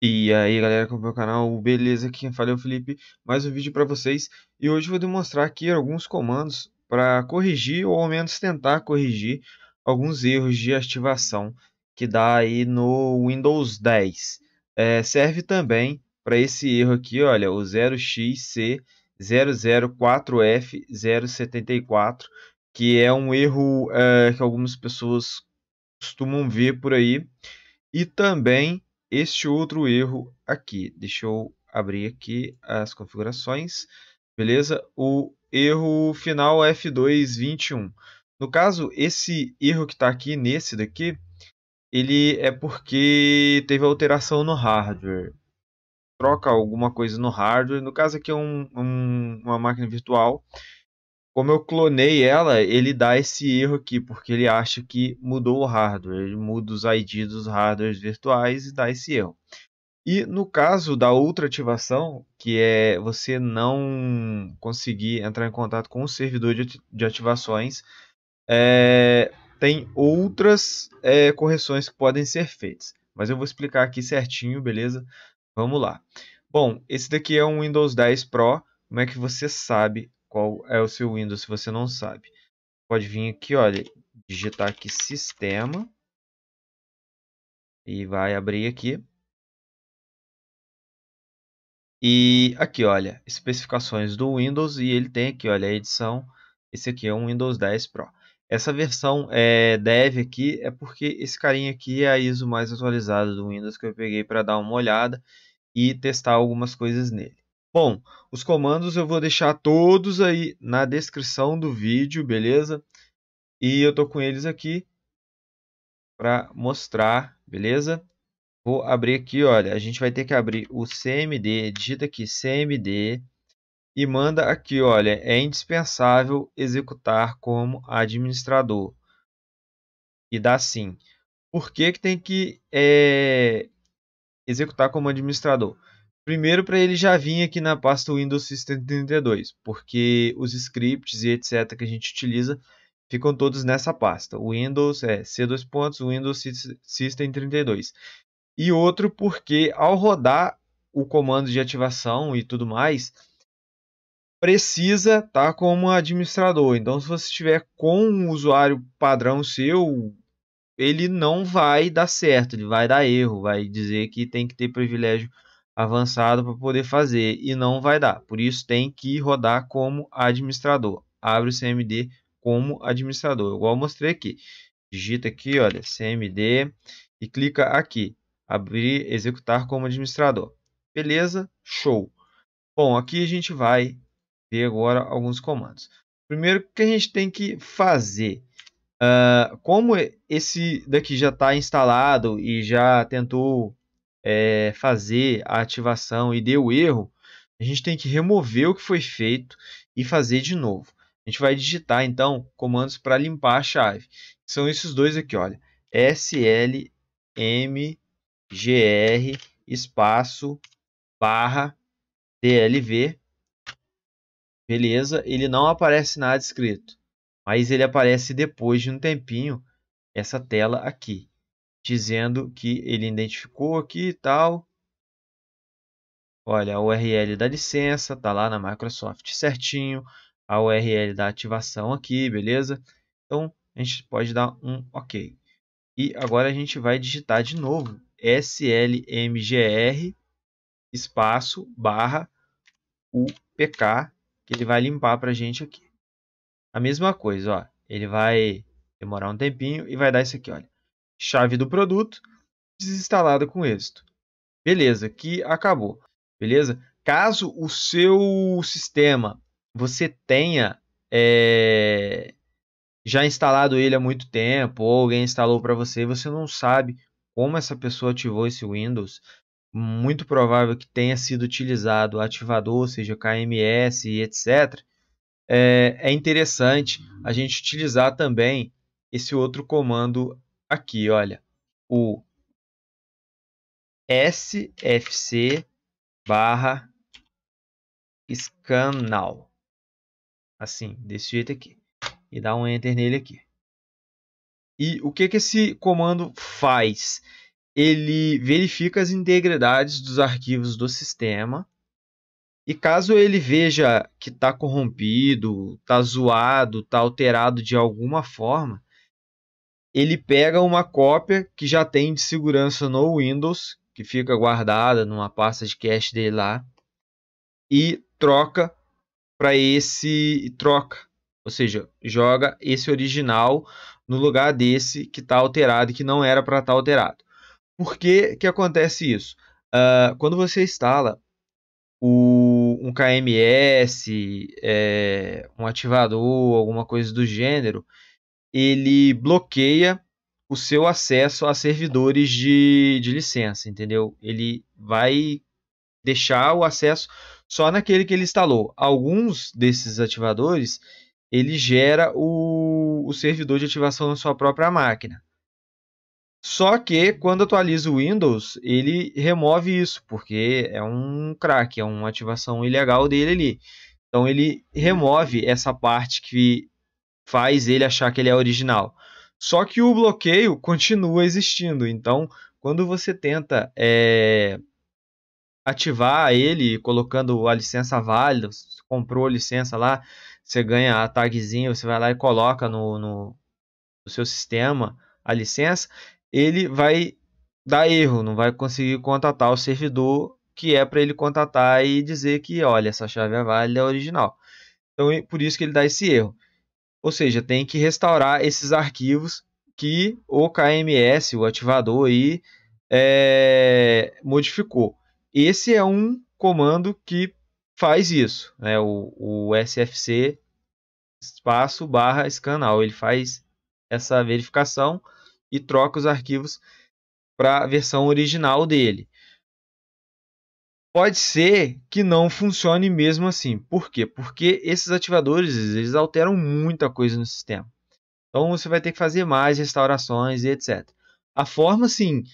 E aí galera, como é o canal? Beleza? Aqui quem fala é o Felipe, mais um vídeo para vocês e hoje eu vou demonstrar aqui alguns comandos para corrigir ou ao menos tentar corrigir alguns erros de ativação que dá aí no Windows 10. É, serve também para esse erro aqui, olha, o 0xC004F074, que é um erro é, que algumas pessoas costumam ver por aí. E também este outro erro aqui. Deixa eu abrir aqui as configurações. Beleza? O erro final F221. No caso, esse erro que está aqui, nesse daqui, ele é porque teve alteração no hardware. Troca alguma coisa no hardware. No caso aqui é um, um, uma máquina virtual como eu clonei ela, ele dá esse erro aqui, porque ele acha que mudou o hardware. Ele muda os IDs dos hardwares virtuais e dá esse erro. E no caso da outra ativação, que é você não conseguir entrar em contato com o servidor de ativações, é, tem outras é, correções que podem ser feitas. Mas eu vou explicar aqui certinho, beleza? Vamos lá. Bom, esse daqui é um Windows 10 Pro. Como é que você sabe qual é o seu Windows, se você não sabe. Pode vir aqui, olha, digitar aqui sistema e vai abrir aqui. E aqui, olha, especificações do Windows e ele tem aqui, olha, a edição. Esse aqui é um Windows 10 Pro. Essa versão é, dev aqui é porque esse carinha aqui é a ISO mais atualizada do Windows que eu peguei para dar uma olhada e testar algumas coisas nele. Bom, os comandos eu vou deixar todos aí na descrição do vídeo, beleza? E eu tô com eles aqui para mostrar, beleza? Vou abrir aqui, olha, a gente vai ter que abrir o CMD, digita aqui CMD e manda aqui, olha, é indispensável executar como administrador. E dá sim. Por que, que tem que é, executar como administrador? Primeiro, para ele já vir aqui na pasta Windows System 32, porque os scripts e etc. que a gente utiliza ficam todos nessa pasta. Windows é C2 pontos, Windows System 32. E outro, porque ao rodar o comando de ativação e tudo mais, precisa estar tá como administrador. Então, se você estiver com um usuário padrão seu, ele não vai dar certo, ele vai dar erro, vai dizer que tem que ter privilégio avançado para poder fazer e não vai dar. Por isso tem que rodar como administrador. Abre o CMD como administrador, igual mostrei aqui. Digita aqui, olha, CMD e clica aqui, abrir, executar como administrador. Beleza? Show. Bom, aqui a gente vai ver agora alguns comandos. Primeiro que a gente tem que fazer, uh, como esse daqui já está instalado e já tentou é, fazer a ativação e deu erro, a gente tem que remover o que foi feito e fazer de novo. A gente vai digitar então comandos para limpar a chave. São esses dois aqui, olha. slmgr espaço barra dlv. Beleza, ele não aparece nada escrito, mas ele aparece depois de um tempinho essa tela aqui dizendo que ele identificou aqui e tal. Olha, a URL da licença está lá na Microsoft certinho, a URL da ativação aqui, beleza? Então, a gente pode dar um OK. E agora a gente vai digitar de novo slmgr espaço barra upk, que ele vai limpar para a gente aqui. A mesma coisa, ó, ele vai demorar um tempinho e vai dar isso aqui, olha chave do produto, desinstalada com êxito. Beleza, que acabou. Beleza? Caso o seu sistema você tenha é, já instalado ele há muito tempo, ou alguém instalou para você e você não sabe como essa pessoa ativou esse Windows, muito provável que tenha sido utilizado ativador, seja KMS e etc. É, eh, é interessante a gente utilizar também esse outro comando aqui, olha, o SFC barra canal, Assim, desse jeito aqui. E dá um enter nele aqui. E o que, que esse comando faz? Ele verifica as integridades dos arquivos do sistema. E caso ele veja que está corrompido, está zoado, está alterado de alguma forma, ele pega uma cópia que já tem de segurança no Windows, que fica guardada numa pasta de cache dele lá, e troca para esse troca, ou seja, joga esse original no lugar desse que está alterado e que não era para estar tá alterado. Por que, que acontece isso? Uh, quando você instala o, um KMS, é, eh, um ativador, alguma coisa do gênero, ele bloqueia o seu acesso a servidores de, de licença, entendeu? Ele vai deixar o acesso só naquele que ele instalou. Alguns desses ativadores, ele gera o, o servidor de ativação na sua própria máquina. Só que quando atualiza o Windows, ele remove isso, porque é um crack, é uma ativação ilegal dele ali. Então ele remove essa parte que faz ele achar que ele é original. Só que o bloqueio continua existindo. Então, quando você tenta é, ativar ele colocando a licença válida, comprou a licença lá, você ganha a tagzinha, você vai lá e coloca no, no, no seu sistema a licença, ele vai dar erro, não vai conseguir contatar o servidor que é para ele contatar e dizer que, olha, essa chave é válida, é original. Então, por isso que ele dá esse erro. Ou seja, tem que restaurar esses arquivos que o KMS, o ativador aí, é, modificou. Esse é um comando que faz isso, né? o, o SFC espaço barra scanal. Ele faz essa verificação e troca os arquivos para a versão original dele. Pode ser que não funcione mesmo assim. Por quê? Porque esses ativadores eles alteram muita coisa no sistema. Então você vai ter que fazer mais restaurações e etc. A forma assim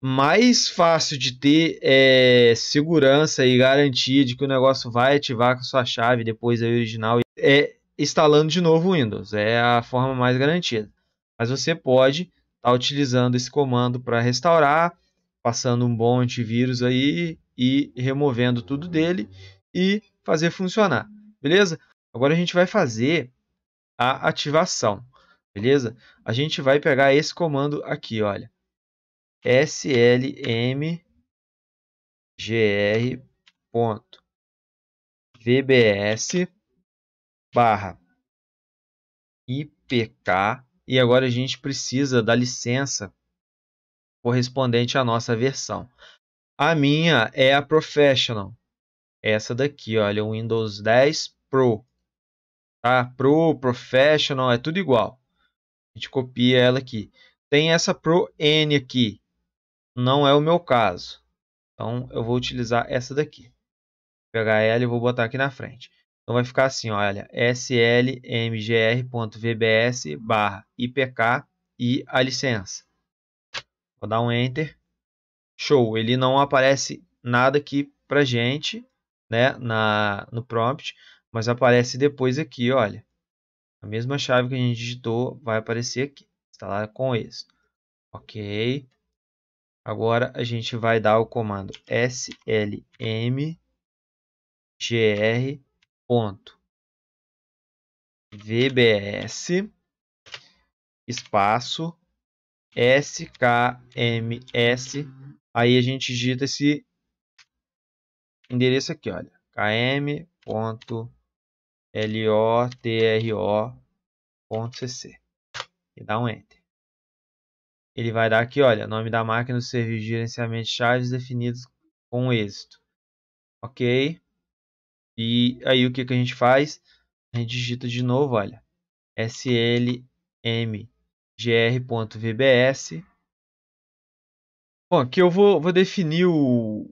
mais fácil de ter é, segurança e garantia de que o negócio vai ativar com a sua chave depois da original é instalando de novo o Windows. É a forma mais garantida. Mas você pode estar tá utilizando esse comando para restaurar, passando um bom antivírus aí e removendo tudo dele e fazer funcionar, beleza? Agora a gente vai fazer a ativação, beleza? A gente vai pegar esse comando aqui, olha, slmgr.vbs barra IPK e agora a gente precisa da licença correspondente à nossa versão. A minha é a Professional. Essa daqui, olha, o Windows 10 Pro. Tá? Pro, Professional, é tudo igual. A gente copia ela aqui. Tem essa Pro N aqui. Não é o meu caso. Então, eu vou utilizar essa daqui. Vou pegar ela e vou botar aqui na frente. Então, vai ficar assim, olha. slmgr.vbs barra IPK e a licença. Vou dar um Enter show, ele não aparece nada aqui pra gente, né, na, no prompt, mas aparece depois aqui, olha. A mesma chave que a gente digitou vai aparecer aqui, instalar com esse. Ok. Agora a gente vai dar o comando slmgr.vbs ponto espaço skms Aí a gente digita esse endereço aqui, olha, km.lotro.cc e dá um enter. Ele vai dar aqui, olha, nome da máquina do serviço de gerenciamento de chaves definidos com êxito. OK? E aí o que que a gente faz? A gente digita de novo, olha, slmgr.vbs Bom, aqui eu vou, vou definir o,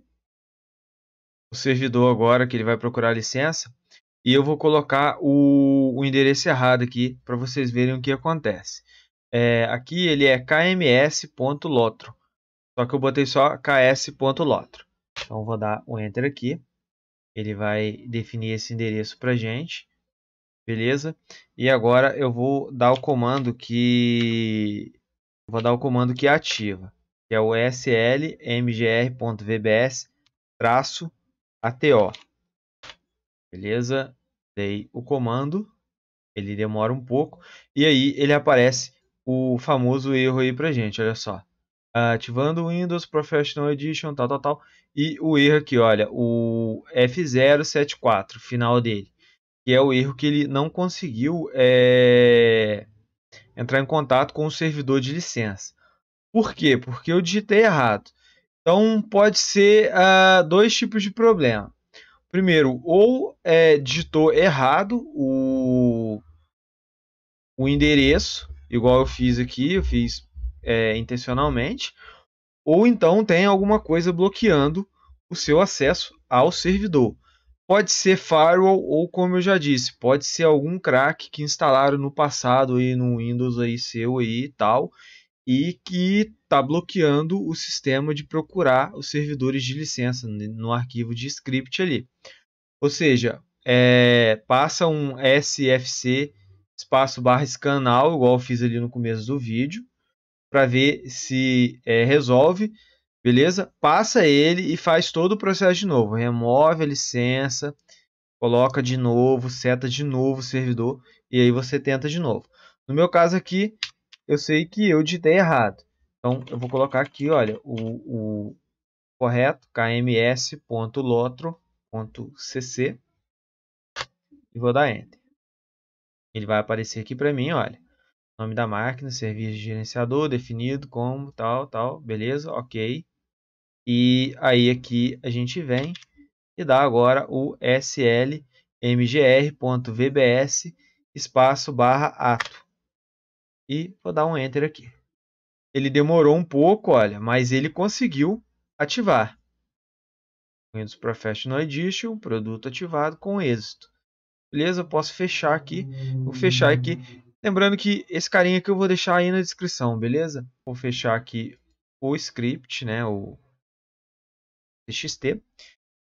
o servidor agora que ele vai procurar licença e eu vou colocar o, o endereço errado aqui para vocês verem o que acontece. É, aqui ele é kms.lotro, só que eu botei só ks.lotro. Então vou dar o um enter aqui, ele vai definir esse endereço para gente, beleza? E agora eu vou dar o comando que vou dar o comando que ativa que é o slmgr.vbs-ato. Beleza? Dei o comando, ele demora um pouco, e aí ele aparece o famoso erro aí pra gente, olha só. Ativando o Windows Professional Edition, tal, tal, tal. E o erro aqui, olha, o F074, final dele. Que é o erro que ele não conseguiu é, entrar em contato com o servidor de licença. Por quê? Porque eu digitei errado. Então, pode ser uh, dois tipos de problema. Primeiro, ou é, digitou errado o, o endereço, igual eu fiz aqui, eu fiz é, intencionalmente, ou então tem alguma coisa bloqueando o seu acesso ao servidor. Pode ser firewall ou, como eu já disse, pode ser algum crack que instalaram no passado aí no Windows aí seu aí e tal, e que está bloqueando o sistema de procurar os servidores de licença no arquivo de script ali. Ou seja, é, passa um SFC espaço barra canal, igual eu fiz ali no começo do vídeo, para ver se é, resolve, beleza? Passa ele e faz todo o processo de novo. Remove a licença, coloca de novo, seta de novo o servidor e aí você tenta de novo. No meu caso aqui, eu sei que eu digitei errado. Então, eu vou colocar aqui, olha, o, o correto, kms.lotro.cc e vou dar Enter. Ele vai aparecer aqui para mim, olha, nome da máquina, serviço de gerenciador, definido como, tal, tal, beleza, ok. E aí aqui a gente vem e dá agora o slmgr.vbs espaço barra ato e vou dar um enter aqui. Ele demorou um pouco, olha, mas ele conseguiu ativar. Windows Professional Edition, produto ativado com êxito. Beleza? Eu posso fechar aqui. Vou fechar aqui. Lembrando que esse carinha aqui eu vou deixar aí na descrição, beleza? Vou fechar aqui o script, né? O TXT.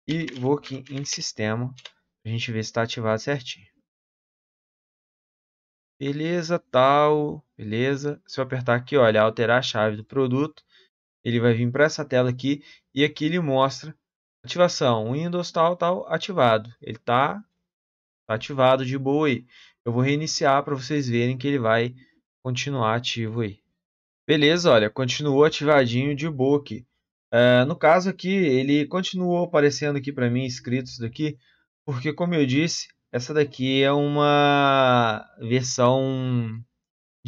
E vou aqui em sistema. a gente ver se está ativado certinho. Beleza, tal. Beleza? Se eu apertar aqui, olha, alterar a chave do produto, ele vai vir para essa tela aqui e aqui ele mostra ativação, Windows tal, tal, ativado. Ele está ativado de boa aí. Eu vou reiniciar para vocês verem que ele vai continuar ativo aí. Beleza, olha, continuou ativadinho de boa aqui. Uh, no caso aqui, ele continuou aparecendo aqui para mim, escrito isso daqui, porque como eu disse, essa daqui é uma versão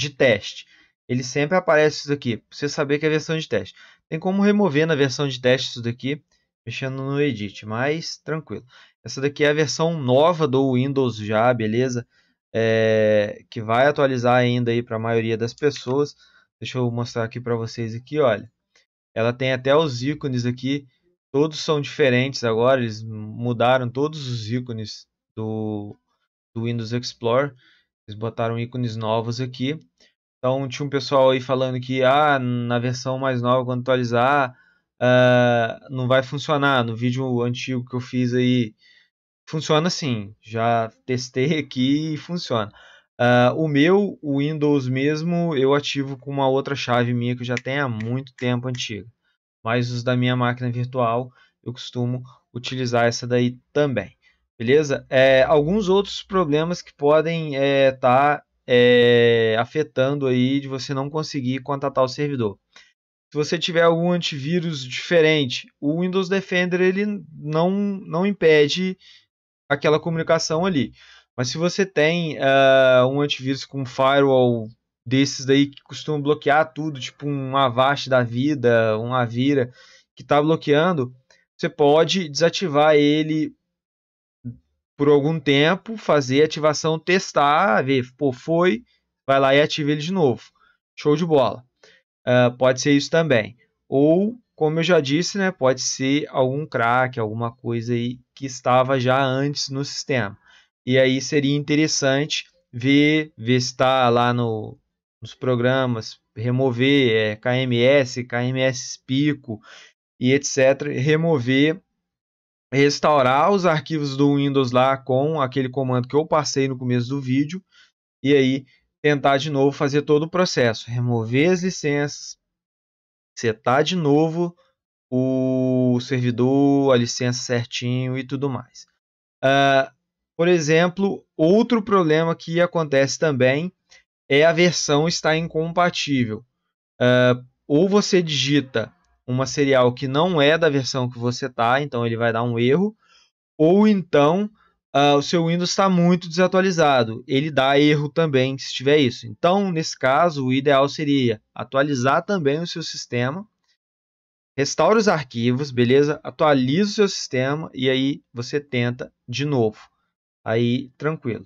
de teste. Ele sempre aparece isso daqui, para você saber que é a versão de teste. Tem como remover na versão de teste isso daqui, mexendo no Edit, mas tranquilo. Essa daqui é a versão nova do Windows já, beleza? É, que vai atualizar ainda aí para a maioria das pessoas. Deixa eu mostrar aqui para vocês aqui, olha. Ela tem até os ícones aqui, todos são diferentes agora, eles mudaram todos os ícones do, do Windows Explorer. Eles botaram ícones novos aqui. Então tinha um pessoal aí falando que ah, na versão mais nova, quando atualizar, uh, não vai funcionar. No vídeo antigo que eu fiz aí, funciona sim. Já testei aqui e funciona. Uh, o meu, o Windows mesmo, eu ativo com uma outra chave minha que já tem há muito tempo antiga. Mas os da minha máquina virtual, eu costumo utilizar essa daí também beleza? É, alguns outros problemas que podem estar é, tá, é, afetando aí de você não conseguir contatar o servidor. Se você tiver algum antivírus diferente, o Windows Defender ele não, não impede aquela comunicação ali. Mas se você tem uh, um antivírus com firewall desses daí que costumam bloquear tudo, tipo um Avast da vida, um Avira, que está bloqueando, você pode desativar ele por algum tempo, fazer ativação, testar, ver, pô, foi, vai lá e ativa ele de novo. Show de bola. Uh, pode ser isso também. Ou, como eu já disse, né, pode ser algum crack, alguma coisa aí que estava já antes no sistema. E aí seria interessante ver, ver se está lá no, nos programas, remover é, KMS, KMS pico e etc. Remover restaurar os arquivos do Windows lá com aquele comando que eu passei no começo do vídeo e aí tentar de novo fazer todo o processo, remover as licenças, setar de novo o servidor, a licença certinho e tudo mais. Uh, por exemplo, outro problema que acontece também é a versão estar incompatível. Uh, ou você digita uma serial que não é da versão que você tá, então ele vai dar um erro, ou então uh, o seu Windows está muito desatualizado, ele dá erro também se tiver isso. Então, nesse caso, o ideal seria atualizar também o seu sistema, restaura os arquivos, beleza? Atualiza o seu sistema e aí você tenta de novo. Aí, tranquilo.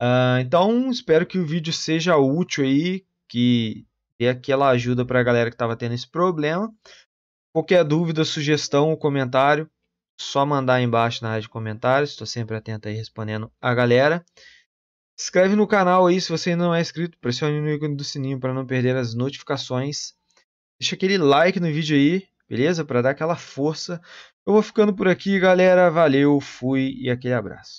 Uh, então, espero que o vídeo seja útil aí, que dê aquela ajuda para a galera que estava tendo esse problema. Qualquer dúvida, sugestão ou comentário, só mandar aí embaixo na área de comentários. Estou sempre atento aí respondendo a galera. Se inscreve no canal aí se você ainda não é inscrito. Pressione no ícone do sininho para não perder as notificações. Deixa aquele like no vídeo aí, beleza? Para dar aquela força. Eu vou ficando por aqui, galera. Valeu, fui e aquele abraço.